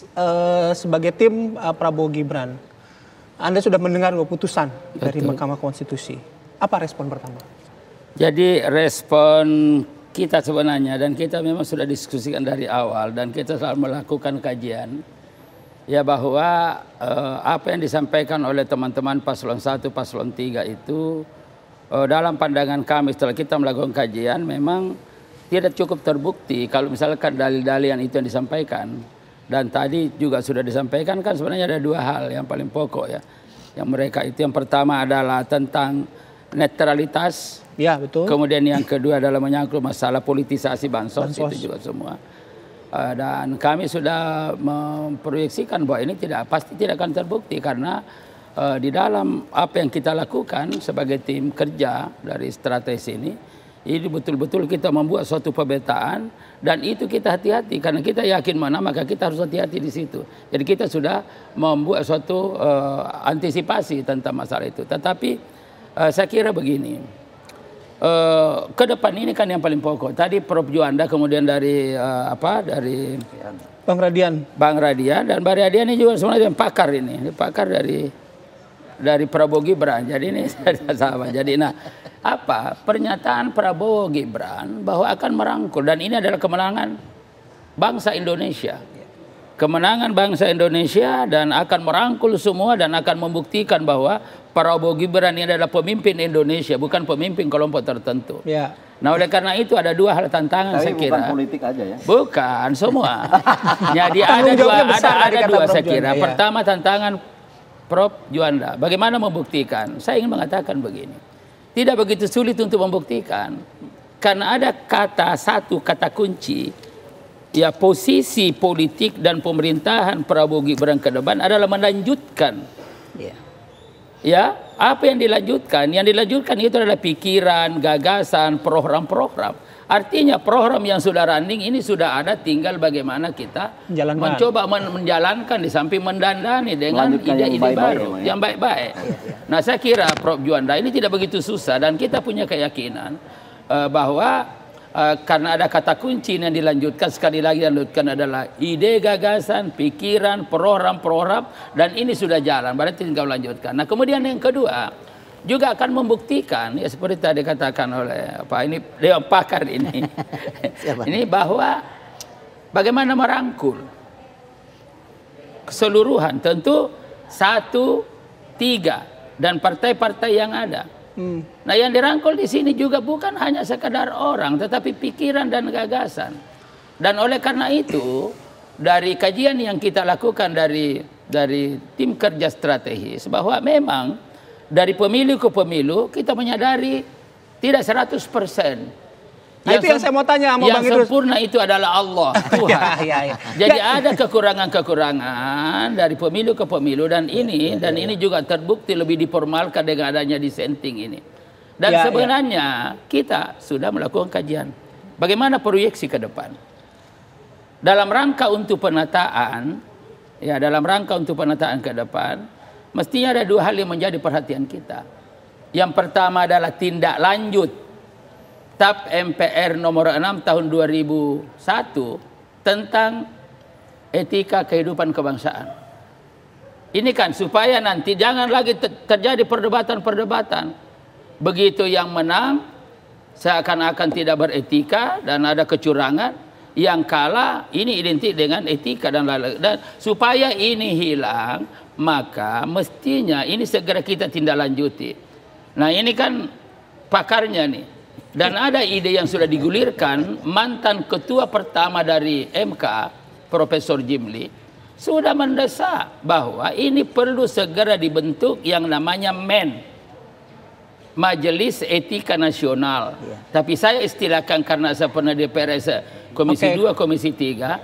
Eh, sebagai tim uh, Prabowo Gibran, Anda sudah mendengar keputusan dari Mahkamah Konstitusi. Apa respon pertama? Jadi respon kita sebenarnya dan kita memang sudah diskusikan dari awal dan kita selalu melakukan kajian ya bahwa eh, apa yang disampaikan oleh teman-teman paslon 1, paslon 3 itu eh, dalam pandangan kami setelah kita melakukan kajian memang tidak cukup terbukti kalau misalkan dalil-dalil yang itu yang disampaikan. Dan tadi juga sudah disampaikan kan sebenarnya ada dua hal yang paling pokok ya. Yang mereka itu yang pertama adalah tentang netralitas. Ya betul. Kemudian yang kedua adalah menyangkut masalah politisasi bansos, bansos. itu juga semua. Eh, dan kami sudah memproyeksikan bahwa ini tidak pasti tidak akan terbukti karena uh, di dalam apa yang kita lakukan sebagai tim kerja dari strategi ini ini betul-betul kita membuat suatu pemetaan dan itu kita hati-hati karena kita yakin mana maka kita harus hati-hati di situ. Jadi kita sudah membuat suatu uh, antisipasi tentang masalah itu. Tetapi uh, saya kira begini. Uh, ke depan ini kan yang paling pokok. Tadi Prof Juanda kemudian dari uh, apa? dari Bang Radian. Bang Radian dan Bang Radian ini juga sebenarnya pakar ini. Ini pakar dari dari Prabowo Gibran. Jadi ini saya sama. Jadi nah apa pernyataan Prabowo Gibran bahwa akan merangkul dan ini adalah kemenangan bangsa Indonesia. Kemenangan bangsa Indonesia dan akan merangkul semua dan akan membuktikan bahwa Prabowo Gibran ini adalah pemimpin Indonesia bukan pemimpin kelompok tertentu. Ya. Nah oleh karena itu ada dua hal tantangan Tapi saya bukan kira. politik aja ya. Bukan semua. Jadi ada dua ada ada dua saya kira. Ya. Pertama tantangan Prof Juanda. Bagaimana membuktikan? Saya ingin mengatakan begini tidak begitu sulit untuk membuktikan. Karena ada kata satu kata kunci ya posisi politik dan pemerintahan Prabowo Gibran ke depan adalah melanjutkan ya ya apa yang dilanjutkan yang dilanjutkan itu adalah pikiran gagasan program-program artinya program yang sudah running ini sudah ada tinggal bagaimana kita Jalankan. mencoba men menjalankan di samping mendandani dengan ide-ide baru baik, yang baik-baik nah saya kira Prof Juanda ini tidak begitu susah dan kita punya keyakinan eh, bahwa Eh, karena ada kata kunci yang dilanjutkan sekali lagi dilanjutkan adalah ide gagasan pikiran program-program dan ini sudah jalan berarti tinggal lanjutkan nah kemudian yang kedua juga akan membuktikan ya seperti tadi katakan oleh apa ini Dewan Pakar ini ini bahwa bagaimana merangkul keseluruhan tentu satu tiga dan partai-partai yang ada Hmm. Nah yang dirangkul di sini juga bukan hanya sekadar orang, tetapi pikiran dan gagasan. Dan oleh karena itu, dari kajian yang kita lakukan dari dari tim kerja strategis, bahwa memang dari pemilu ke pemilu kita menyadari tidak 100 persen Nah, yang itu yang saya mau tanya sama Bang Idrus. sempurna itu adalah Allah, iya, Tuhan. ya, ya, ya. Jadi ada kekurangan-kekurangan dari pemilu ke pemilu dan ini ya, ya, ya. dan iya. ini juga terbukti lebih diformalkan dengan adanya dissenting ini. Dan ya, sebenarnya ya. kita sudah melakukan kajian bagaimana proyeksi ke depan. Dalam rangka untuk penataan ya dalam rangka untuk penataan ke depan mestinya ada dua hal yang menjadi perhatian kita. Yang pertama adalah tindak lanjut tap MPR nomor 6 tahun 2001 tentang etika kehidupan kebangsaan. Ini kan supaya nanti jangan lagi terjadi perdebatan-perdebatan. Begitu yang menang seakan-akan tidak beretika dan ada kecurangan. Yang kalah ini identik dengan etika dan lain-lain. Dan supaya ini hilang maka mestinya ini segera kita tindak lanjuti. Nah ini kan pakarnya nih dan ada ide yang sudah digulirkan mantan ketua pertama dari MK Profesor Jimli sudah mendesak bahwa ini perlu segera dibentuk yang namanya MEN Majelis Etika Nasional. Ya. Tapi saya istilahkan karena saya pernah DPR Komisi okay. 2, Komisi 3,